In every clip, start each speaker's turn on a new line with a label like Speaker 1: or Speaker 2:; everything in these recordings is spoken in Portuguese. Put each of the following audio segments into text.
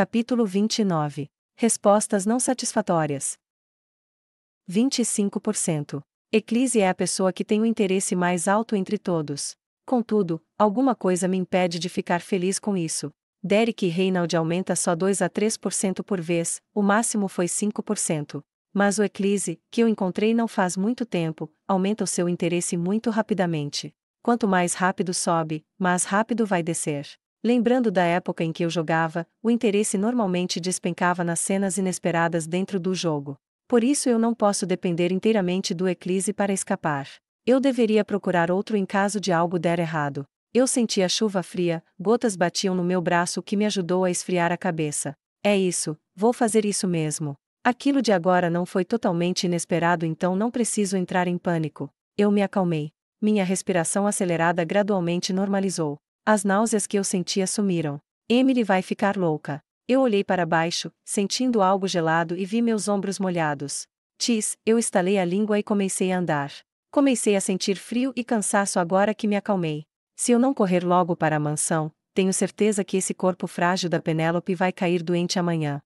Speaker 1: Capítulo 29. Respostas não satisfatórias. 25%. Eclise é a pessoa que tem o interesse mais alto entre todos. Contudo, alguma coisa me impede de ficar feliz com isso. Derek Reynald aumenta só 2 a 3% por vez, o máximo foi 5%. Mas o Eclise, que eu encontrei não faz muito tempo, aumenta o seu interesse muito rapidamente. Quanto mais rápido sobe, mais rápido vai descer. Lembrando da época em que eu jogava, o interesse normalmente despencava nas cenas inesperadas dentro do jogo. Por isso eu não posso depender inteiramente do Eclipse para escapar. Eu deveria procurar outro em caso de algo der errado. Eu senti a chuva fria, gotas batiam no meu braço que me ajudou a esfriar a cabeça. É isso, vou fazer isso mesmo. Aquilo de agora não foi totalmente inesperado, então não preciso entrar em pânico. Eu me acalmei. Minha respiração acelerada gradualmente normalizou. As náuseas que eu senti sumiram. Emily vai ficar louca. Eu olhei para baixo, sentindo algo gelado e vi meus ombros molhados. Tis, eu estalei a língua e comecei a andar. Comecei a sentir frio e cansaço agora que me acalmei. Se eu não correr logo para a mansão, tenho certeza que esse corpo frágil da Penélope vai cair doente amanhã.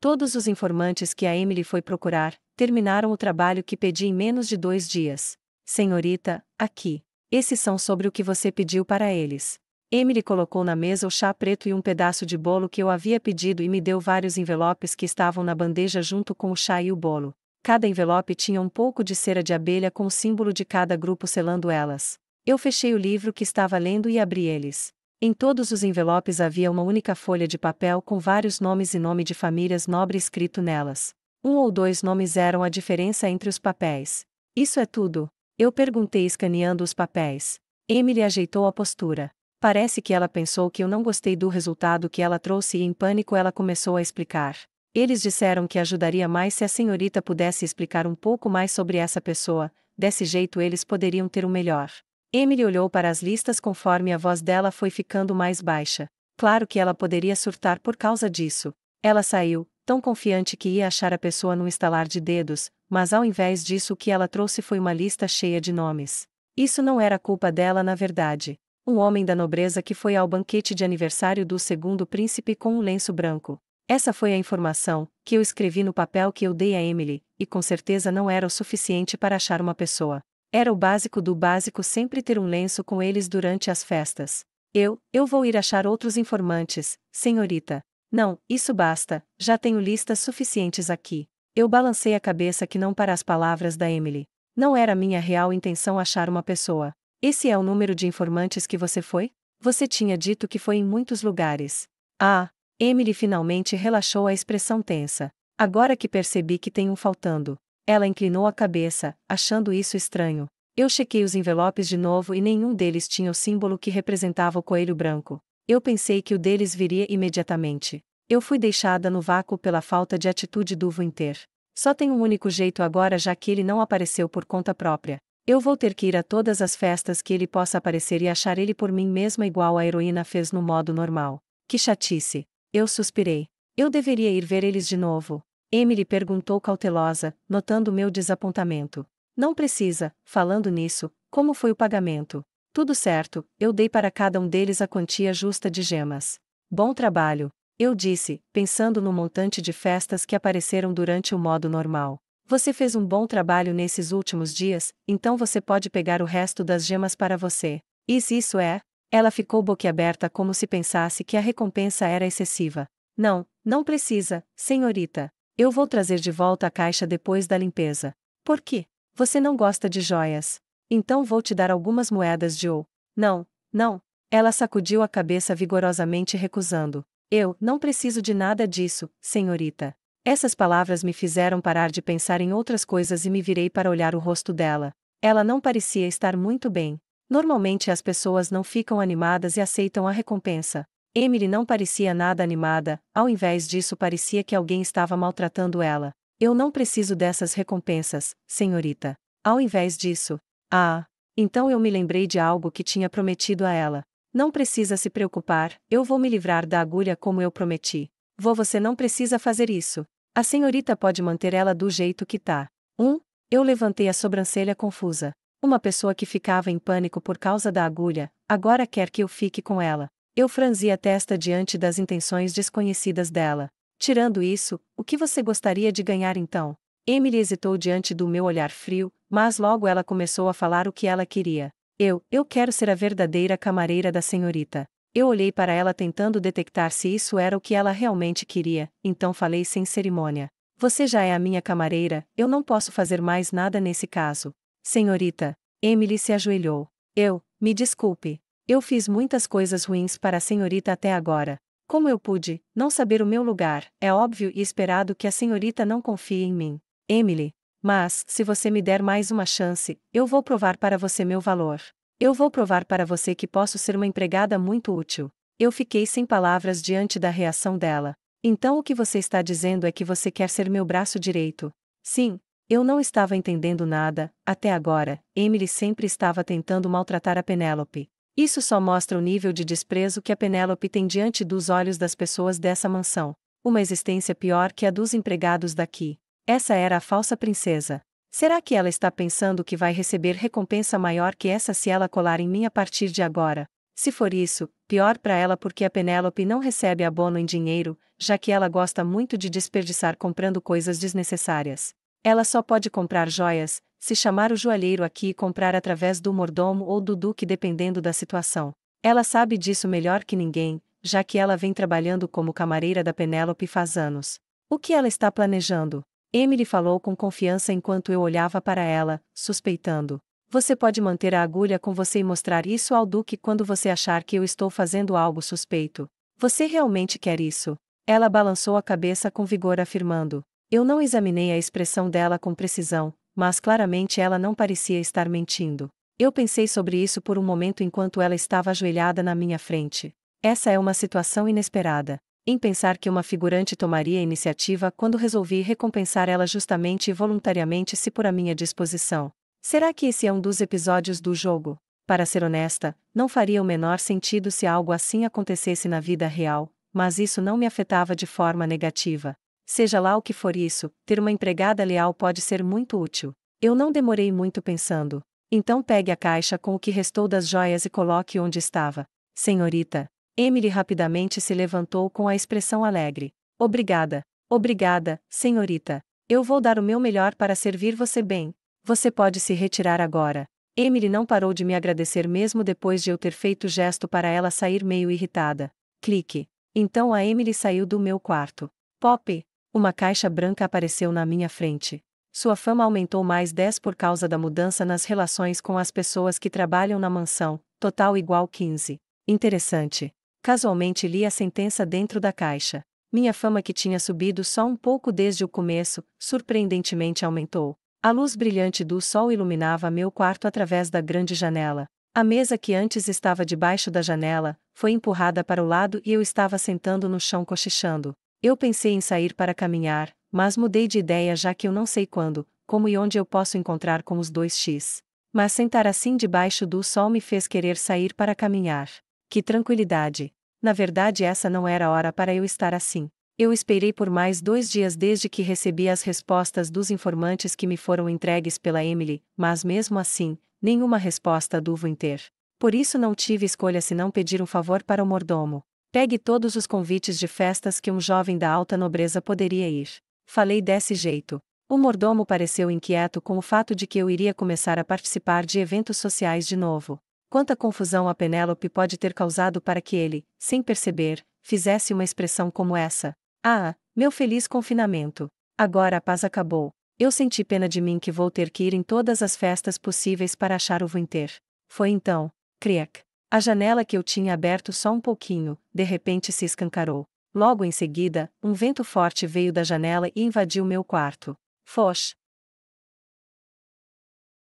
Speaker 1: Todos os informantes que a Emily foi procurar terminaram o trabalho que pedi em menos de dois dias. Senhorita, aqui. Esses são sobre o que você pediu para eles. Emily colocou na mesa o chá preto e um pedaço de bolo que eu havia pedido e me deu vários envelopes que estavam na bandeja junto com o chá e o bolo. Cada envelope tinha um pouco de cera de abelha com o símbolo de cada grupo selando elas. Eu fechei o livro que estava lendo e abri eles. Em todos os envelopes havia uma única folha de papel com vários nomes e nome de famílias nobres escrito nelas. Um ou dois nomes eram a diferença entre os papéis. Isso é tudo, eu perguntei escaneando os papéis. Emily ajeitou a postura. Parece que ela pensou que eu não gostei do resultado que ela trouxe e em pânico ela começou a explicar. Eles disseram que ajudaria mais se a senhorita pudesse explicar um pouco mais sobre essa pessoa, desse jeito eles poderiam ter o melhor. Emily olhou para as listas conforme a voz dela foi ficando mais baixa. Claro que ela poderia surtar por causa disso. Ela saiu, tão confiante que ia achar a pessoa num estalar de dedos, mas ao invés disso o que ela trouxe foi uma lista cheia de nomes. Isso não era culpa dela, na verdade. Um homem da nobreza que foi ao banquete de aniversário do segundo príncipe com um lenço branco. Essa foi a informação que eu escrevi no papel que eu dei a Emily, e com certeza não era o suficiente para achar uma pessoa. Era o básico do básico sempre ter um lenço com eles durante as festas. Eu, eu vou ir achar outros informantes, senhorita. Não, isso basta, já tenho listas suficientes aqui. Eu balancei a cabeça que não para as palavras da Emily. Não era minha real intenção achar uma pessoa. Esse é o número de informantes que você foi? Você tinha dito que foi em muitos lugares. Ah, Emily finalmente relaxou a expressão tensa. Agora que percebi que tem um faltando. Ela inclinou a cabeça, achando isso estranho. Eu chequei os envelopes de novo e nenhum deles tinha o símbolo que representava o coelho branco. Eu pensei que o deles viria imediatamente. Eu fui deixada no vácuo pela falta de atitude do Winter. Só tem um único jeito agora já que ele não apareceu por conta própria. Eu vou ter que ir a todas as festas que ele possa aparecer e achar ele por mim mesma igual a heroína fez no modo normal. Que chatice. Eu suspirei. Eu deveria ir ver eles de novo. Emily perguntou cautelosa, notando meu desapontamento. Não precisa, falando nisso, como foi o pagamento? Tudo certo, eu dei para cada um deles a quantia justa de gemas. Bom trabalho, eu disse, pensando no montante de festas que apareceram durante o modo normal. Você fez um bom trabalho nesses últimos dias, então você pode pegar o resto das gemas para você. E se isso é? Ela ficou boquiaberta como se pensasse que a recompensa era excessiva. Não, não precisa, senhorita. Eu vou trazer de volta a caixa depois da limpeza. Por quê? Você não gosta de joias. Então vou te dar algumas moedas de ouro. Não, não. Ela sacudiu a cabeça vigorosamente, recusando. Eu não preciso de nada disso, senhorita. Essas palavras me fizeram parar de pensar em outras coisas e me virei para olhar o rosto dela. Ela não parecia estar muito bem. Normalmente as pessoas não ficam animadas e aceitam a recompensa. Emily não parecia nada animada, ao invés disso parecia que alguém estava maltratando ela. Eu não preciso dessas recompensas, senhorita. Ao invés disso, ah, então eu me lembrei de algo que tinha prometido a ela. Não precisa se preocupar, eu vou me livrar da agulha como eu prometi. Vou, você não precisa fazer isso. A senhorita pode manter ela do jeito que tá. Um, eu levantei a sobrancelha confusa. Uma pessoa que ficava em pânico por causa da agulha, agora quer que eu fique com ela. Eu franzi a testa diante das intenções desconhecidas dela. Tirando isso, o que você gostaria de ganhar então? Emily hesitou diante do meu olhar frio, mas logo ela começou a falar o que ela queria. Eu, eu quero ser a verdadeira camareira da senhorita. Eu olhei para ela tentando detectar se isso era o que ela realmente queria, então falei sem cerimônia. Você já é a minha camareira, eu não posso fazer mais nada nesse caso. Senhorita, Emily se ajoelhou. Eu, me desculpe. Eu fiz muitas coisas ruins para a senhorita até agora. Como eu pude, não saber o meu lugar, é óbvio e esperado que a senhorita não confie em mim. Emily, mas, se você me der mais uma chance, eu vou provar para você meu valor. Eu vou provar para você que posso ser uma empregada muito útil. Eu fiquei sem palavras diante da reação dela. Então o que você está dizendo é que você quer ser meu braço direito. Sim, eu não estava entendendo nada, até agora, Emily sempre estava tentando maltratar a Penélope. Isso só mostra o nível de desprezo que a Penélope tem diante dos olhos das pessoas dessa mansão. Uma existência pior que a dos empregados daqui. Essa era a falsa princesa. Será que ela está pensando que vai receber recompensa maior que essa se ela colar em mim a partir de agora? Se for isso, pior para ela porque a Penélope não recebe abono em dinheiro, já que ela gosta muito de desperdiçar comprando coisas desnecessárias. Ela só pode comprar joias, se chamar o joalheiro aqui e comprar através do mordomo ou do duque dependendo da situação. Ela sabe disso melhor que ninguém, já que ela vem trabalhando como camareira da Penélope faz anos. O que ela está planejando? Emily falou com confiança enquanto eu olhava para ela, suspeitando. Você pode manter a agulha com você e mostrar isso ao Duque quando você achar que eu estou fazendo algo suspeito. Você realmente quer isso? Ela balançou a cabeça com vigor, afirmando. Eu não examinei a expressão dela com precisão, mas claramente ela não parecia estar mentindo. Eu pensei sobre isso por um momento enquanto ela estava ajoelhada na minha frente. Essa é uma situação inesperada em pensar que uma figurante tomaria iniciativa quando resolvi recompensar ela justamente e voluntariamente se por a minha disposição. Será que esse é um dos episódios do jogo? Para ser honesta, não faria o menor sentido se algo assim acontecesse na vida real, mas isso não me afetava de forma negativa. Seja lá o que for isso, ter uma empregada leal pode ser muito útil. Eu não demorei muito pensando. Então pegue a caixa com o que restou das joias e coloque onde estava. Senhorita, Emily rapidamente se levantou com a expressão alegre. Obrigada, obrigada, senhorita. Eu vou dar o meu melhor para servir você bem. Você pode se retirar agora. Emily não parou de me agradecer mesmo depois de eu ter feito gesto para ela sair meio irritada. Clique. Então a Emily saiu do meu quarto. Pop! Uma caixa branca apareceu na minha frente. Sua fama aumentou mais 10 por causa da mudança nas relações com as pessoas que trabalham na mansão, total igual 15. Interessante. Casualmente li a sentença dentro da caixa. Minha fama que tinha subido só um pouco desde o começo, surpreendentemente aumentou. A luz brilhante do sol iluminava meu quarto através da grande janela. A mesa que antes estava debaixo da janela foi empurrada para o lado e eu estava sentando no chão cochichando. Eu pensei em sair para caminhar, mas mudei de ideia já que eu não sei quando, como e onde eu posso encontrar com os dois X. Mas sentar assim debaixo do sol me fez querer sair para caminhar. Que tranquilidade! Na verdade, essa não era hora para eu estar assim. Eu esperei por mais dois dias desde que recebi as respostas dos informantes que me foram entregues pela Emily, mas mesmo assim, nenhuma resposta do Winter. Por isso não tive escolha senão pedir um favor para o mordomo. Pegue todos os convites de festas que um jovem da alta nobreza poderia ir. Falei desse jeito. O mordomo pareceu inquieto com o fato de que eu iria começar a participar de eventos sociais de novo. Quanta confusão a Penélope pode ter causado para que ele, sem perceber, fizesse uma expressão como essa. Ah, meu feliz confinamento. Agora a paz acabou. Eu senti pena de mim que vou ter que ir em todas as festas possíveis para achar o Winter. Foi então, criac. A janela que eu tinha aberto só um pouquinho, de repente se escancarou. Logo em seguida, um vento forte veio da janela e invadiu meu quarto. Foch!